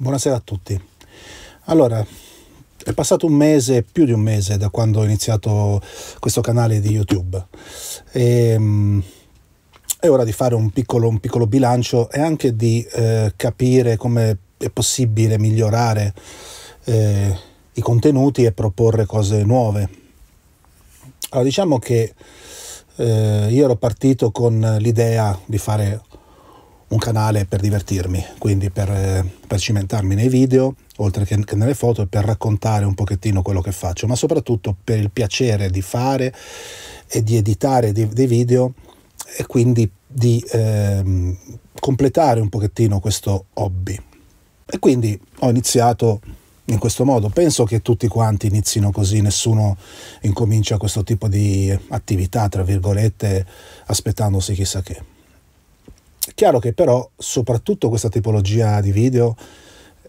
buonasera a tutti. Allora, è passato un mese, più di un mese, da quando ho iniziato questo canale di YouTube. E, ehm, è ora di fare un piccolo, un piccolo bilancio e anche di eh, capire come è possibile migliorare eh, i contenuti e proporre cose nuove. Allora, diciamo che eh, io ero partito con l'idea di fare un canale per divertirmi, quindi per, eh, per cimentarmi nei video, oltre che, nelle foto, e per raccontare un pochettino quello che faccio, ma soprattutto per il piacere di fare e di editare dei, dei video e quindi di eh, completare un pochettino questo hobby. E quindi ho iniziato in questo modo. Penso che tutti quanti inizino così, nessuno incomincia questo tipo di attività, tra virgolette, aspettandosi chissà che. Chiaro che però soprattutto questa tipologia di video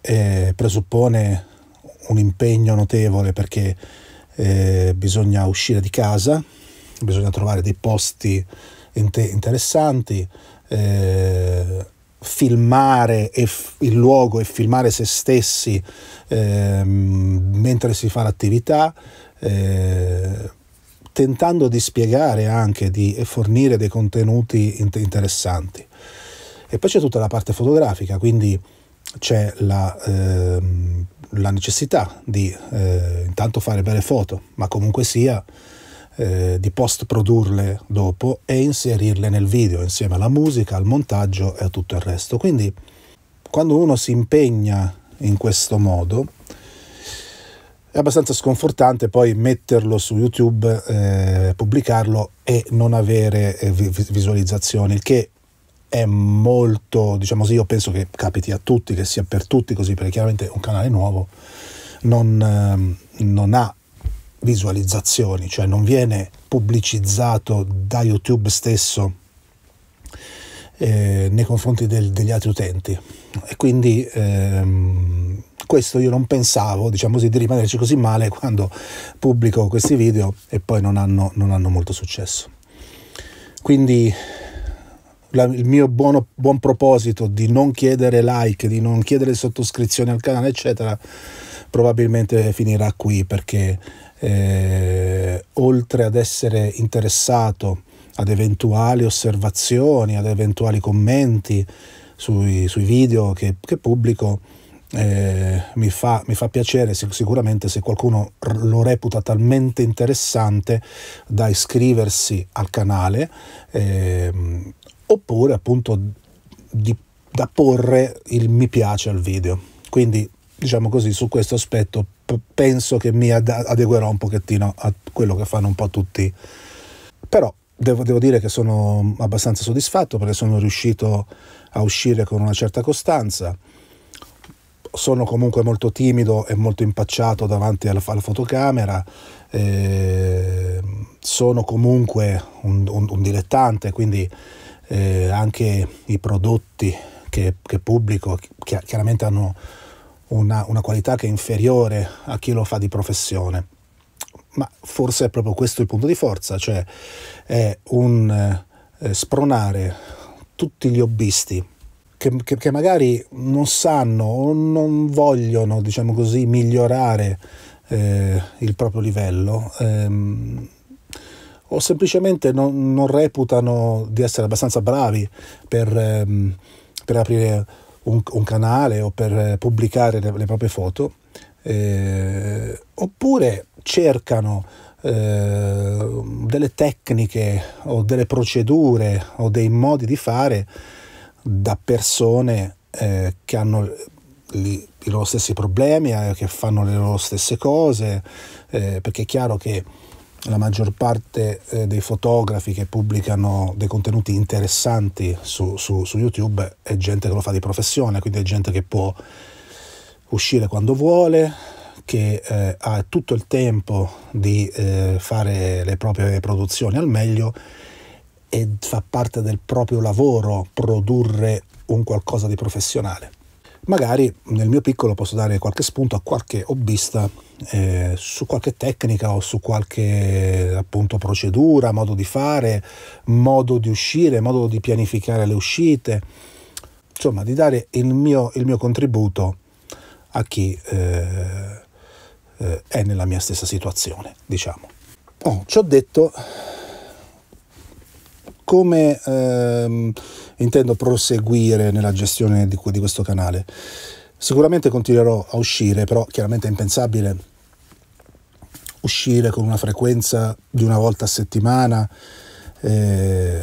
eh, presuppone un impegno notevole perché eh, bisogna uscire di casa, bisogna trovare dei posti interessanti, eh, filmare f- il luogo e filmare se stessi eh, mentre si fa l'attività, eh, tentando di spiegare anche, di fornire dei contenuti interessanti. E poi c'è tutta la parte fotografica, quindi c'è la, eh, la necessità di eh, intanto fare belle foto, ma comunque sia eh, di post produrle dopo e inserirle nel video insieme alla musica, al montaggio e a tutto il resto. Quindi quando uno si impegna in questo modo è abbastanza sconfortante poi metterlo su YouTube, eh, pubblicarlo e non avere eh, visualizzazioni, il che è molto, diciamo così, io penso che capiti a tutti, che sia per tutti così, perché chiaramente un canale nuovo non, ehm, non ha visualizzazioni, cioè non viene pubblicizzato da YouTube stesso eh, nei confronti del, degli altri utenti e quindi ehm, questo io non pensavo diciamo così, di rimanerci così male quando pubblico questi video e poi non hanno, non hanno molto successo quindi la, il mio buono, buon proposito di non chiedere like, di non chiedere sottoscrizioni al canale, eccetera, probabilmente finirà qui perché eh, oltre ad essere interessato ad eventuali osservazioni, ad eventuali commenti sui, sui video che, che pubblico, eh, mi, fa, mi, fa, piacere sicuramente se qualcuno lo reputa talmente interessante da iscriversi al canale eh, oppure appunto di, da porre il mi piace al video. Quindi diciamo così su questo aspetto penso che mi adeguerò un pochettino a quello che fanno un po' tutti. Però devo, devo dire che sono abbastanza soddisfatto perché sono riuscito a uscire con una certa costanza sono comunque molto timido e molto impacciato davanti alla, alla fotocamera, eh, sono comunque un, un, un dilettante, quindi eh, anche i prodotti che, che pubblico che chiaramente hanno una, una qualità che è inferiore a chi lo fa di professione. Ma forse è proprio questo il punto di forza, cioè è un eh, spronare tutti gli hobbisti che, che, che, magari non sanno o non vogliono, diciamo così, migliorare eh, il proprio livello, ehm, o semplicemente non, non reputano di essere abbastanza bravi per, ehm, per aprire un, un, canale o per eh, pubblicare le, le proprie foto, eh, oppure cercano eh, delle tecniche o delle procedure o dei modi di fare da persone eh, che hanno gli, i loro stessi problemi, eh, che fanno le loro stesse cose, eh, perché è chiaro che la maggior parte eh, dei fotografi che pubblicano dei contenuti interessanti su, su, su, YouTube è gente che lo fa di professione, quindi è gente che può uscire quando vuole, che eh, ha tutto il tempo di eh, fare le proprie produzioni al meglio e fa parte del proprio lavoro produrre un qualcosa di professionale. Magari nel mio piccolo posso dare qualche spunto a qualche hobbista eh, su qualche tecnica o su qualche appunto procedura, modo di fare, modo di uscire, modo di pianificare le uscite. Insomma, di dare il mio, il mio contributo a chi eh, eh, è nella mia stessa situazione, diciamo. Oh, ci ho detto come ehm, intendo proseguire nella gestione di, di questo canale? Sicuramente continuerò a uscire, però chiaramente è impensabile uscire con una frequenza di una volta a settimana eh,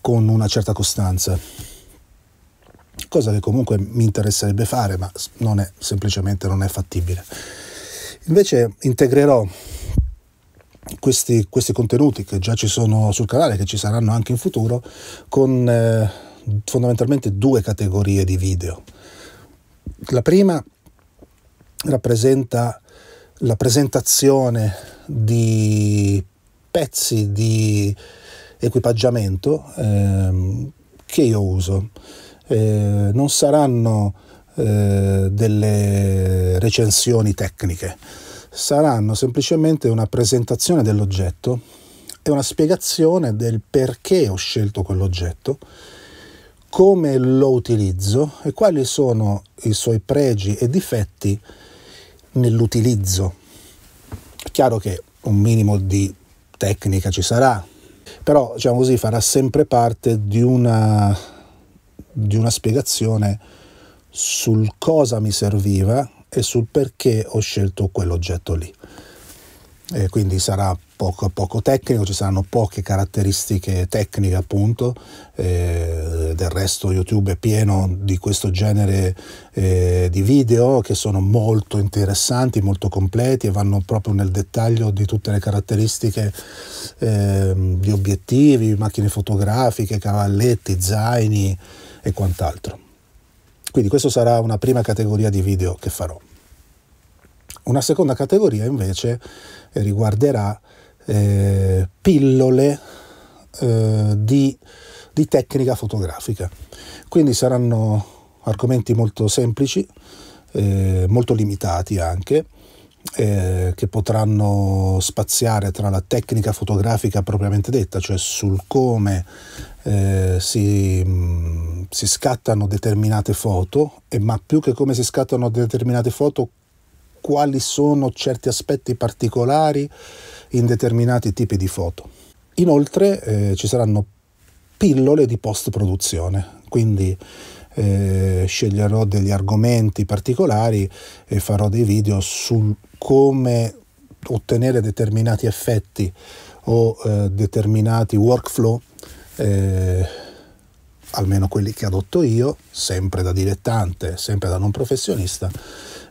con una certa costanza, cosa che comunque mi interesserebbe fare, ma non è, semplicemente non è fattibile. Invece integrerò questi, questi, contenuti che già ci sono sul canale, che ci saranno anche in futuro, con eh, fondamentalmente due categorie di video. La prima rappresenta la presentazione di pezzi di equipaggiamento eh, che io uso. Eh, non saranno eh, delle recensioni tecniche saranno semplicemente una presentazione dell'oggetto e una spiegazione del perché ho scelto quell'oggetto, come lo utilizzo e quali sono i suoi pregi e difetti nell'utilizzo. È chiaro che un minimo di tecnica ci sarà, però diciamo così farà sempre parte di una, di una spiegazione sul cosa mi serviva e sul perché ho scelto quell'oggetto lì. E quindi sarà poco, poco tecnico, ci saranno poche caratteristiche tecniche appunto, eh, del resto YouTube è pieno di questo genere eh, di video che sono molto interessanti, molto completi e vanno proprio nel dettaglio di tutte le caratteristiche eh, di obiettivi, macchine fotografiche, cavalletti, zaini e quant'altro. Quindi questa sarà una prima categoria di video che farò. Una seconda categoria invece riguarderà eh, pillole eh, di, di tecnica fotografica. Quindi saranno argomenti molto semplici, eh, molto limitati anche, eh, che potranno spaziare tra la tecnica fotografica propriamente detta, cioè sul come eh, si, mm, si, scattano determinate foto, e, ma più che come si scattano determinate foto, quali sono certi aspetti particolari in determinati tipi di foto. Inoltre eh, ci saranno pillole di post-produzione, quindi eh, sceglierò degli argomenti particolari e farò dei video su come ottenere determinati effetti o eh, determinati workflow, eh, almeno quelli che adotto io, sempre da dilettante, sempre da non professionista,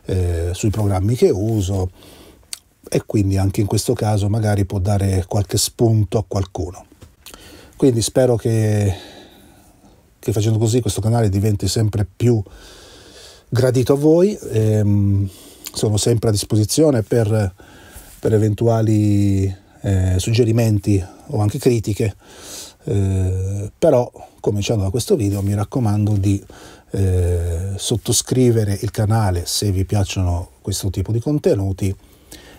eh, sui programmi che uso e quindi anche in questo caso magari può dare qualche spunto a qualcuno. Quindi spero che che facendo così questo canale diventi sempre più gradito a voi. Ehm, sono sempre a disposizione per, per eventuali eh, suggerimenti o anche critiche. Eh, però, come da questo video, mi raccomando di eh, sottoscrivere il canale se vi piacciono questo tipo di contenuti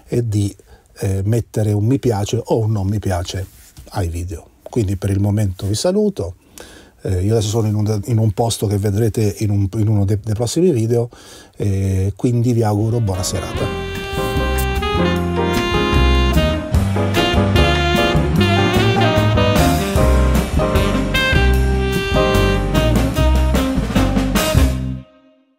e di eh, mettere un mi piace o un non mi piace ai video. Quindi per il momento vi saluto. Eh, io adesso sono in un, in un, posto che vedrete in, un, in uno dei, dei prossimi video, eh, quindi vi auguro buona serata.